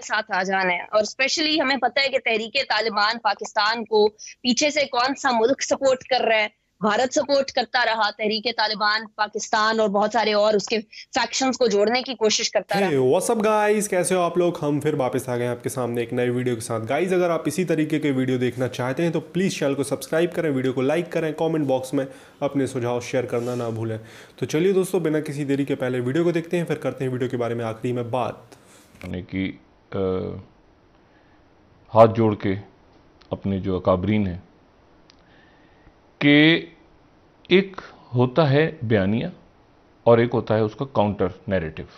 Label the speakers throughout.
Speaker 1: के साथ आ जाना है और स्पेशली हमें पता है कि तहरीक तालिबान पाकिस्तान को पीछे से कौन सा मुल्क सपोर्ट कर रहा है भारत सपोर्ट करता रहा तहरीक तालिबान पाकिस्तान और बहुत सारे और उसके फैक्शंस को जोड़ने की कोशिश करता hey, रहा व्हाट्सअप गाइस कैसे हो आप लोग हम फिर वापस आ गए आपके सामने एक नए वीडियो के साथ गाइस अगर आप इसी तरीके के वीडियो देखना चाहते हैं तो प्लीज़ चैनल को सब्सक्राइब करें वीडियो को लाइक करें कॉमेंट बॉक्स में अपने सुझाव शेयर करना ना भूलें तो चलिए दोस्तों बिना किसी देरी के पहले वीडियो को देखते हैं फिर करते हैं वीडियो के बारे में आखिरी में बात
Speaker 2: की हाथ जोड़ के अपने जो अकाबरीन हैं कि एक होता है बयानिया और एक होता है उसका काउंटर नैरेटिव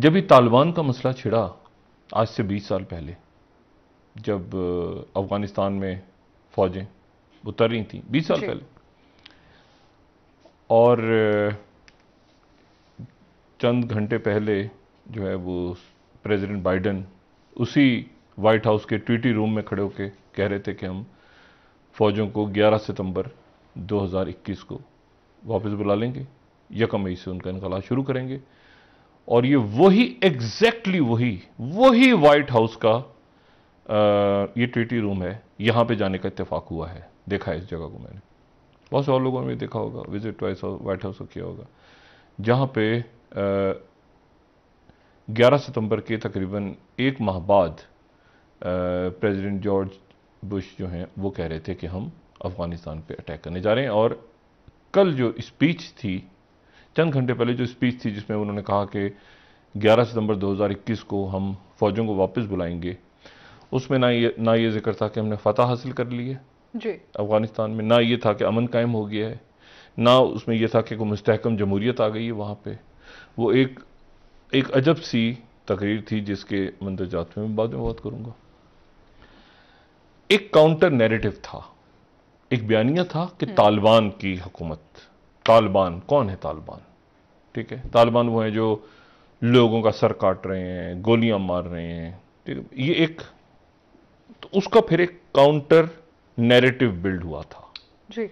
Speaker 2: जब ये तालिबान का मसला छिड़ा आज से 20 साल पहले जब अफ़गानिस्तान में फ़ौजें उतर रही थी 20 साल पहले और चंद घंटे पहले जो है वो प्रेसिडेंट बाइडेन उसी वाइट हाउस के ट्विटी रूम में खड़े होकर कह रहे थे कि हम फौजों को 11 सितंबर 2021 को वापस बुला लेंगे यकम मई से उनका इनकला शुरू करेंगे और ये वही एग्जैक्टली वही वही वाइट हाउस का आ, ये ट्विटी रूम है यहाँ पे जाने का इतफाक हुआ है देखा है इस जगह को मैंने बहुत से और लोगों ने देखा होगा विजिट वाइस वाइट हाउस को किया होगा जहाँ पे आ, 11 सितंबर के तकरीबन एक माह बाद प्रेसिडेंट जॉर्ज बुश जो हैं वो कह रहे थे कि हम अफ़गानिस्तान पे अटैक करने जा रहे हैं और कल जो स्पीच थी चंद घंटे पहले जो स्पीच थी जिसमें उन्होंने कहा कि 11 सितंबर 2021 को हम फौजों को वापस बुलाएंगे उसमें ना ये ना ये जिक्र था कि हमने फतह हासिल कर ली है जी अफ़गानिस्तान में ना ये था कि अमन कायम हो गया है ना उसमें यह था कि कोई मुस्तकम जमूरियत आ गई है वहाँ पर वो एक एक अजब सी तकरीर थी जिसके मंदरजात में बाद में बात करूंगा एक काउंटर नैरेटिव था एक बयानिया था कि हम्म। तालिबान की हुकूमत तालिबान कौन है तालिबान ठीक है तालिबान वो है जो लोगों का सर काट रहे हैं गोलियां मार रहे हैं ठीक है ये एक तो उसका फिर एक काउंटर नैरेटिव बिल्ड हुआ था जी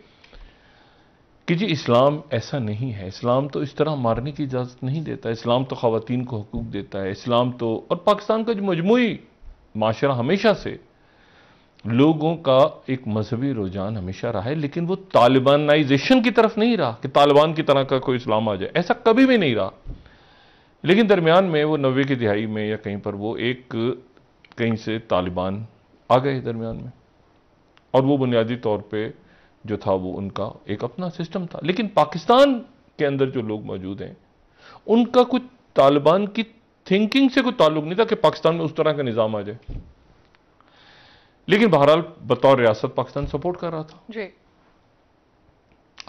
Speaker 2: कि जी इस्लाम ऐसा नहीं है इस्लाम तो इस तरह मारने की इजाज़त नहीं देता इस्लाम तो खातन को हकूक़ देता है इस्लाम तो और पाकिस्तान का जो मजमू माशरा हमेशा से लोगों का एक मजहबी रुझान हमेशा रहा है लेकिन वो तालिबानाइजेशन की तरफ नहीं रहा कि तालिबान की तरह का कोई इस्लाम आ जाए ऐसा कभी भी नहीं रहा लेकिन दरमियान में वो नबे की दिहाई में या कहीं पर वो एक कहीं से तालिबान आ गए दरमियान में और वो बुनियादी तौर पर जो था वो उनका एक अपना सिस्टम था लेकिन पाकिस्तान के अंदर जो लोग मौजूद हैं उनका कुछ तालिबान की थिंकिंग से कोई ताल्लुक नहीं था कि पाकिस्तान में उस तरह का निज़ाम आ जाए लेकिन बहरहाल बतौर रियासत पाकिस्तान सपोर्ट कर रहा था जी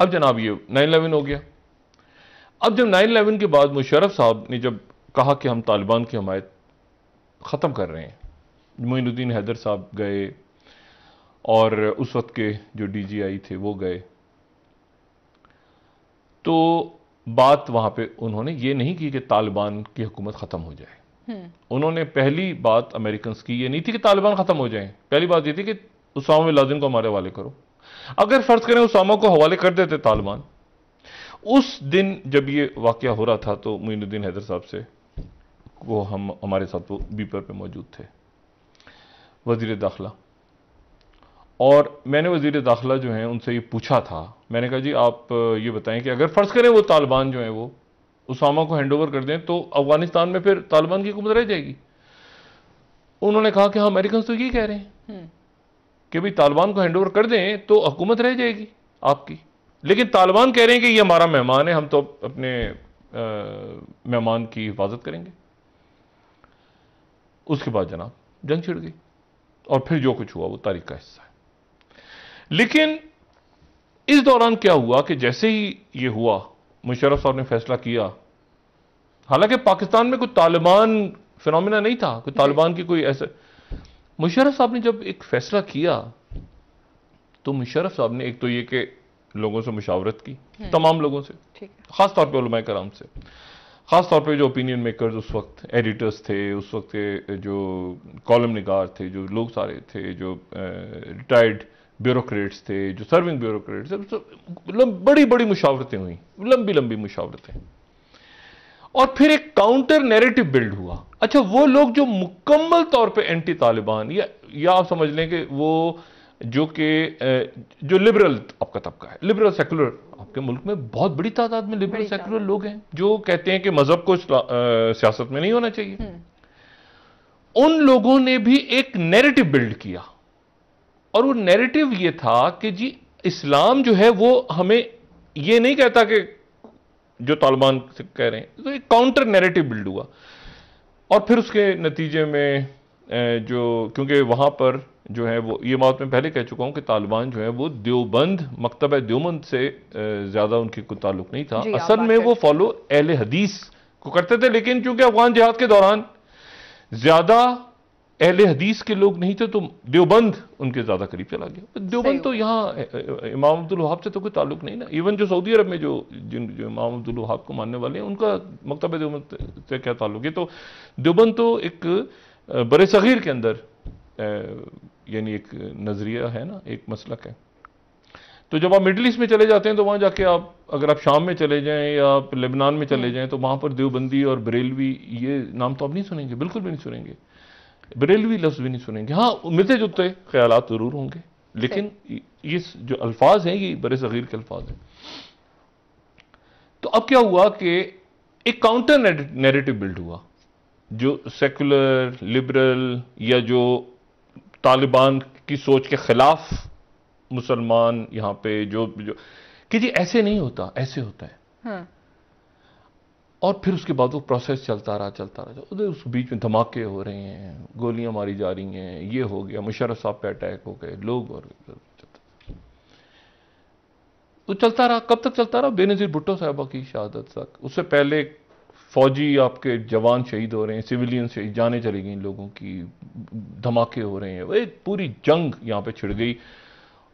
Speaker 2: अब जनाब ये नाइन इलेवन हो गया अब जब नाइन इलेवन के बाद मुशरफ साहब ने जब कहा कि हम तालिबान की हमायत ख़त्म कर रहे हैं मोइनुद्दीन हैदर साहब गए और उस वक्त के जो डीजीआई थे वो गए तो बात वहां पे उन्होंने ये नहीं की कि तालिबान की हुकूमत ख़त्म हो जाए हम्म। उन्होंने पहली बात अमेरिकन की ये नहीं थी कि तालिबान ख़त्म हो जाए पहली बात ये थी कि उसामा लादिन को हमारे हवाले करो अगर फ़र्ज़ करें उसामा को हवाले कर देते तालिबान उस दिन जब ये वाक्य हो रहा था तो मुइनुद्दीन हैदर साहब से वो हम हमारे साथ वो बीपर पे मौजूद थे वजीर दाखिला और मैंने वजीर दाखिला जो है उनसे ये पूछा था मैंने कहा जी आप ये बताएं कि अगर फ़र्ज़ करें वो तालिबान जो है वो उसामा को हैंड ओवर कर दें तो अफगानिस्तान में फिर तालिबान की हुकूमत रह जाएगी उन्होंने कहा कि हाँ अमेरिकन तो ये कह रहे हैं हम्म। कि भाई तालिबान को हैंड ओवर कर दें तो हुकूमत रह जाएगी आपकी लेकिन तालिबान कह रहे हैं कि ये हमारा मेहमान है हम तो अपने मेहमान की हिफाजत करेंगे उसके बाद जनाब जंग छिड़ गई और फिर जो कुछ हुआ वो तारीख का हिस्सा है लेकिन इस दौरान क्या हुआ कि जैसे ही ये हुआ मुशरफ साहब ने फैसला किया हालांकि पाकिस्तान में कोई तालिबान फिनमिना नहीं था कोई तालिबान की कोई ऐसा मुशरफ साहब ने जब एक फैसला किया तो मुशरफ साहब ने एक तो ये कि लोगों से मुशावरत की हम्म। तमाम लोगों से खास तौर कराम से खास तौर जो ओपिनियन मेकर उस वक्त एडिटर्स थे उस वक्त के जो कॉलम निगार थे जो लोग सारे थे जो रिटायर्ड ब्यूरोक्रेट्स थे जो सर्विंग ब्यूरोक्रेट्स थे तो बड़ी बड़ी मुशावरतें हुई लंबी लंबी मुशावरतें और फिर एक काउंटर नैरेटिव बिल्ड हुआ अच्छा वो लोग जो मुकम्मल तौर पे एंटी तालिबान या या आप समझ लें कि वो जो कि जो लिबरल आपका तबका है लिबरल सेकुलर आपके मुल्क में बहुत बड़ी तादाद में लिबरल सेकुलर लोग हैं जो कहते हैं कि मजहब को सियासत में नहीं होना चाहिए हम्म। उन लोगों ने भी एक नैरेटिव बिल्ड किया और वो नैरेटिव ये था कि जी इस्लाम जो है वो हमें ये नहीं कहता कि जो तालिबान से कह रहे हैं तो एक काउंटर नैरेटिव बिल्ड हुआ और फिर उसके नतीजे में जो क्योंकि वहाँ पर जो है वो ये बात मैं पहले कह चुका हूँ कि तालिबान जो है वो देवबंद मकतब देवबंद से ज़्यादा उनके कोई ताल्लुक नहीं था असल में वो फॉलो अहल हदीस को करते थे लेकिन चूंकि अफगान जिहाद के दौरान ज़्यादा अहल हदीस के लोग नहीं थे तो देवबंद उनके ज़्यादा करीब चला गया देवबंद तो यहाँ इमाम अब्दुल वहाब से तो कोई ताल्लुक नहीं ना इवन जो सऊदी अरब में जो जिन जो इमाम अब्दुल वहाब को मानने वाले हैं उनका मकतब देवबंद से क्या ताल्लुक है तो देवबंद तो एक बर सग़ीर के अंदर यानी एक नज़रिया है ना एक मसलक है तो जब आप मिडल ईस्ट में चले जाते हैं तो वहाँ जाके आप अगर आप शाम में चले जाएं या आप लेबनान में चले हम्म। जाएं तो वहाँ पर देवबंदी और बरेलवी ये नाम तो आप नहीं सुनेंगे बिल्कुल भी नहीं सुनेंगे बरेलवी लफ्ज़ भी नहीं सुनेंगे हाँ मिलते जुलते ख्याल ज़रूर होंगे लेकिन ये जो अल्फाज हैं ये बड़े सग़ीर के अल्फाज हैं तो अब क्या हुआ कि एक काउंटर नेरेटिव बिल्ड हुआ जो सेकुलर लिबरल या जो तालिबान की सोच के ख़िलाफ़ मुसलमान यहां पे जो, जो कि जी ऐसे नहीं होता ऐसे होता है हाँ। और फिर उसके बाद वो प्रोसेस चलता रहा चलता रहा तो उधर उस बीच में धमाके हो रहे हैं गोलियां मारी जा रही हैं ये हो गया मुशरफ साहब पे अटैक हो गए लोग और तो चलता रहा कब तक चलता रहा बेनज़ीर भुट्टो साहबा की शहादत तक उससे पहले फौजी आपके जवान शहीद हो रहे हैं सिविलियन शहीद जाने चली गई लोगों की धमाके हो रहे हैं एक पूरी जंग यहाँ पे छिड़ गई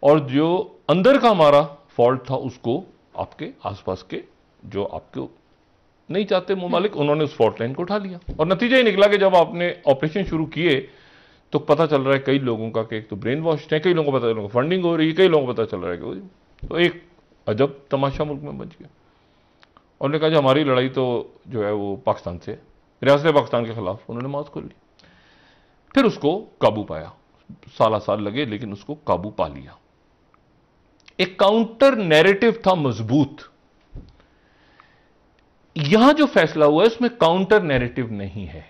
Speaker 2: और जो अंदर का हमारा फॉल्ट था उसको आपके आसपास के जो आपको नहीं चाहते ममालिक उन्होंने उस फॉल्ट लाइन को उठा लिया और नतीजा ही निकला कि जब आपने ऑपरेशन शुरू किए तो पता चल रहा है कई लोगों का कि एक तो ब्रेन वॉश है कई लोगों को पता चल रहा है फंडिंग हो रही है कई लोगों को पता चल रहा है कि तो एक अजब तमाशा मुल्क में बच गया और उन्होंने कहा जी हमारी लड़ाई तो जो है वो पाकिस्तान से रियासत पाकिस्तान के ख़िलाफ़ उन्होंने मौत खोल ली फिर उसको काबू पाया साल साल लगे लेकिन उसको काबू पा लिया एक काउंटर नैरेटिव था मजबूत यहां जो फैसला हुआ है उसमें काउंटर नैरेटिव नहीं है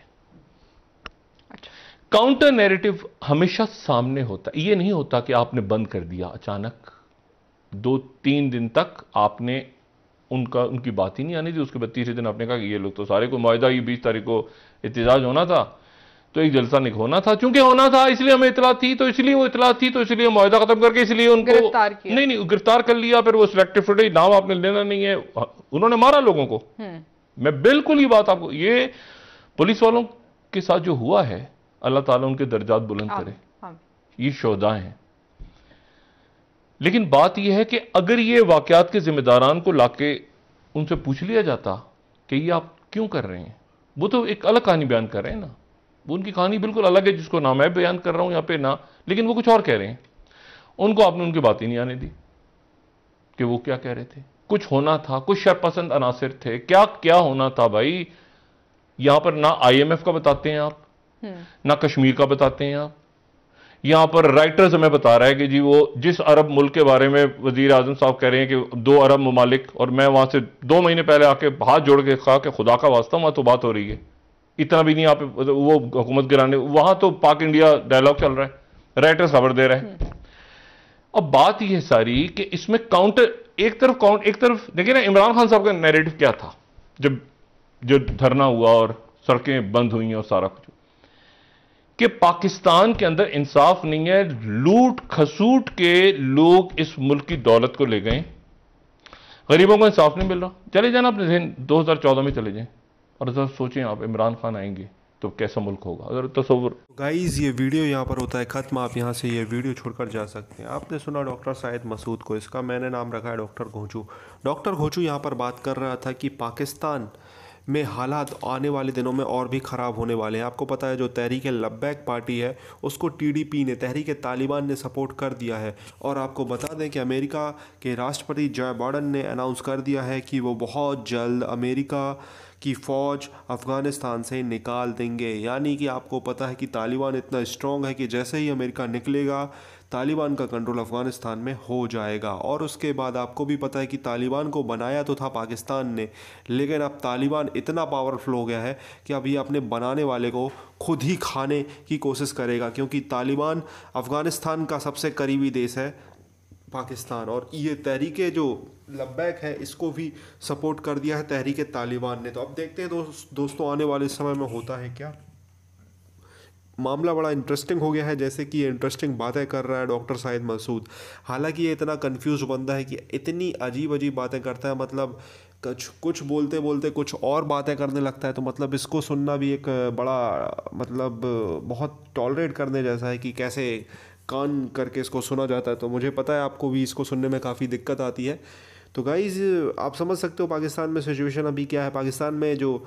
Speaker 2: काउंटर अच्छा। नैरेटिव हमेशा सामने होता है यह नहीं होता कि आपने बंद कर दिया अचानक दो तीन दिन तक आपने उनका उनकी बात ही नहीं आनी थी उसके बाद तीसरे दिन आपने कहा कि ये लोग तो सारे को मुआदा ये बीस तारीख को इतजाज होना था तो एक जलसा निक होना था क्योंकि होना था इसलिए हमें इतला थी तो इसलिए वो इतला थी तो इसलिए मुआदा खत्म करके इसलिए उनको गिरफ्तार किया नहीं नहीं गिरफ्तार कर लिया फिर वो सिलेक्टिव फुटेज नाम आपने लेना नहीं है उन्होंने मारा लोगों को हम्म। मैं बिल्कुल ये बात आपको ये पुलिस वालों के साथ जो हुआ है अल्लाह ताला उनके दर्जात बुलंद करे ये शोदा है लेकिन बात यह है कि अगर ये वाकयात के जिम्मेदारान को लाके उनसे पूछ लिया जाता कि ये आप क्यों कर रहे हैं वो तो एक अलग कहानी बयान कर रहे हैं ना वो उनकी कहानी बिल्कुल अलग है जिसको ना मैं बयान कर रहा हूँ यहाँ पे ना लेकिन वो कुछ और कह रहे हैं उनको आपने उनकी बात ही नहीं आने दी कि वो क्या कह रहे थे कुछ होना था कुछ शरपसंद अनासर थे क्या क्या होना था भाई यहां पर ना आईएमएफ का बताते हैं आप हम्म। ना कश्मीर का बताते हैं आप यहां पर राइटर्स हमें बता रहा है कि जी वो जिस अरब मुल्क के बारे में वजीर आजम साहब कह रहे हैं कि दो अरब ममालिक और मैं वहां से दो महीने पहले आके हाथ जोड़ के कहा कि खुदा का वास्ता वहां तो बात हो रही है इतना भी नहीं आप वो हुकूमत गिराने वहां तो पाक इंडिया डायलॉग चल रहा है राइटर्स खबर दे रहे हैं हम्म। अब बात यह है सारी कि इसमें काउंटर एक तरफ काउंट एक तरफ देखिए ना इमरान खान साहब का नैरेटिव क्या था जब जो धरना हुआ और सड़कें बंद हुई और सारा कुछ कि पाकिस्तान के अंदर इंसाफ नहीं है लूट खसूट के लोग इस मुल्क की दौलत को ले गए गरीबों को इंसाफ नहीं मिल रहा चले जाना अपने दो हजार चौदह में चले जाए और ज़रा सोचें आप इमरान खान आएंगे तो कैसा मुल्क होगा
Speaker 1: अगर तस्वर गाइज़ ये वीडियो यहाँ पर होता है ख़त्म आप यहाँ से ये वीडियो छोड़कर जा सकते हैं आपने सुना डॉक्टर शाहिद मसूद को इसका मैंने नाम रखा है डॉक्टर घोचू डॉक्टर घोचू यहाँ पर बात कर रहा था कि पाकिस्तान में हालात आने वाले दिनों में और भी ख़राब होने वाले हैं आपको पता है जो तहरीक लब्बैक पार्टी है उसको टीडीपी ने तहरीक तालिबान ने सपोर्ट कर दिया है और आपको बता दें कि अमेरिका के राष्ट्रपति जो बाइडन ने अनाउंस कर दिया है कि वो बहुत जल्द अमेरिका कि फ़ौज अफ़गानिस्तान से निकाल देंगे यानी कि आपको पता है कि तालिबान इतना स्ट्रॉन्ग है कि जैसे ही अमेरिका निकलेगा तालिबान का कंट्रोल अफ़गानिस्तान में हो जाएगा और उसके बाद आपको भी पता है कि तालिबान को बनाया तो था पाकिस्तान ने लेकिन अब तालिबान इतना पावरफुल हो गया है कि अब ये अपने बनाने वाले को खुद ही खाने की कोशिश करेगा क्योंकि तालिबान अफ़गानिस्तान का सबसे करीबी देश है पाकिस्तान और ये तहरीकें जो लब्बैक है इसको भी सपोर्ट कर दिया है तहरीक तालिबान ने तो अब देखते हैं दोस्त दोस्तों आने वाले समय में होता है क्या मामला बड़ा इंटरेस्टिंग हो गया है जैसे कि ये इंटरेस्टिंग बातें कर रहा है डॉक्टर शाहिद मसूद हालांकि ये इतना कंफ्यूज बनता है कि इतनी अजीब अजीब बातें करता है मतलब कुछ कुछ बोलते बोलते कुछ और बातें करने लगता है तो मतलब इसको सुनना भी एक बड़ा मतलब बहुत टॉलरेट करने जैसा है कि कैसे कान करके इसको सुना जाता है तो मुझे पता है आपको भी इसको सुनने में काफ़ी दिक्कत आती है तो गाइज़ आप समझ सकते हो पाकिस्तान में सिचुएशन अभी क्या है पाकिस्तान में जो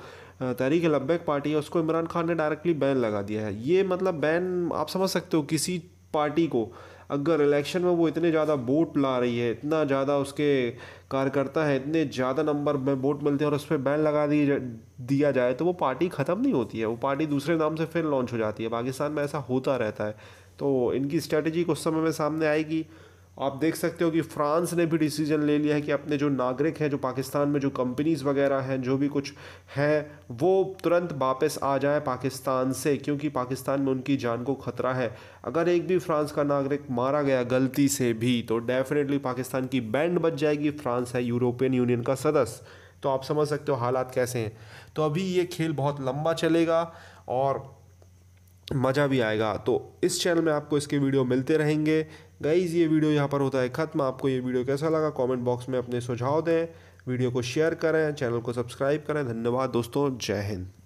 Speaker 1: तहरीक लब्बैक पार्टी है उसको इमरान खान ने डायरेक्टली बैन लगा दिया है ये मतलब बैन आप समझ सकते हो किसी पार्टी को अगर इलेक्शन में वो इतने ज़्यादा वोट ला रही है इतना ज़्यादा उसके कार्यकर्ता हैं इतने ज़्यादा नंबर में वोट मिलते हैं और उस पर बैन लगा जा दिया जाए तो वो पार्टी ख़त्म नहीं होती है वो पार्टी दूसरे नाम से फिर लॉन्च हो जाती है पाकिस्तान में ऐसा होता रहता है तो इनकी स्ट्रेटजी कुछ समय में सामने आएगी आप देख सकते हो कि फ्रांस ने भी डिसीजन ले लिया है कि अपने जो नागरिक हैं जो पाकिस्तान में जो कंपनीज़ वगैरह हैं जो भी कुछ हैं वो तुरंत वापस आ जाए पाकिस्तान से क्योंकि पाकिस्तान में उनकी जान को ख़तरा है अगर एक भी फ्रांस का नागरिक मारा गया गलती से भी तो डेफिनेटली पाकिस्तान की बैंड बच जाएगी फ्रांस है यूरोपियन यूनियन का सदस्य तो आप समझ सकते हो हालात कैसे हैं तो अभी ये खेल बहुत लंबा चलेगा और मज़ा भी आएगा तो इस चैनल में आपको इसके वीडियो मिलते रहेंगे गाइज़ ये वीडियो यहाँ पर होता है ख़त्म आपको ये वीडियो कैसा लगा कमेंट बॉक्स में अपने सुझाव दें वीडियो को शेयर करें चैनल को सब्सक्राइब करें धन्यवाद दोस्तों जय हिंद